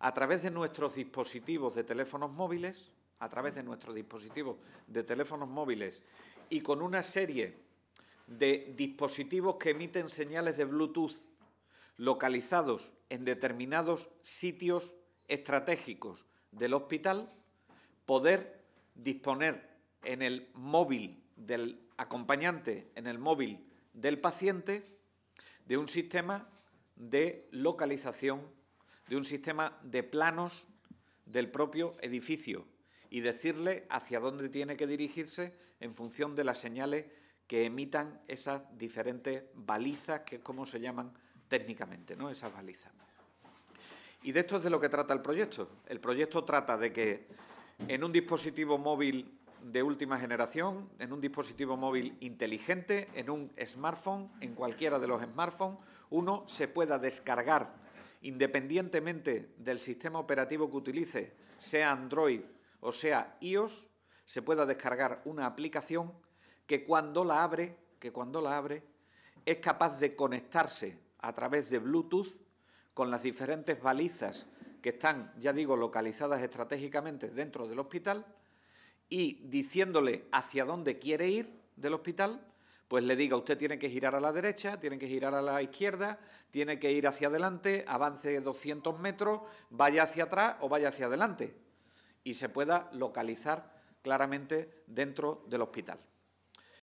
a través de nuestros dispositivos de teléfonos móviles, a través de nuestros dispositivos de teléfonos móviles y con una serie de dispositivos que emiten señales de Bluetooth localizados en determinados sitios estratégicos del hospital, poder disponer en el móvil del acompañante, en el móvil del paciente, de un sistema de localización de un sistema de planos del propio edificio y decirle hacia dónde tiene que dirigirse en función de las señales que emitan esas diferentes balizas, que es como se llaman técnicamente, ¿no? Esas balizas. Y de esto es de lo que trata el proyecto. El proyecto trata de que en un dispositivo móvil de última generación, en un dispositivo móvil inteligente, en un smartphone, en cualquiera de los smartphones, uno se pueda descargar Independientemente del sistema operativo que utilice, sea Android o sea iOS, se pueda descargar una aplicación que cuando la abre, que cuando la abre, es capaz de conectarse a través de Bluetooth con las diferentes balizas que están, ya digo, localizadas estratégicamente dentro del hospital y diciéndole hacia dónde quiere ir del hospital pues le diga usted tiene que girar a la derecha, tiene que girar a la izquierda, tiene que ir hacia adelante, avance 200 metros, vaya hacia atrás o vaya hacia adelante y se pueda localizar claramente dentro del hospital.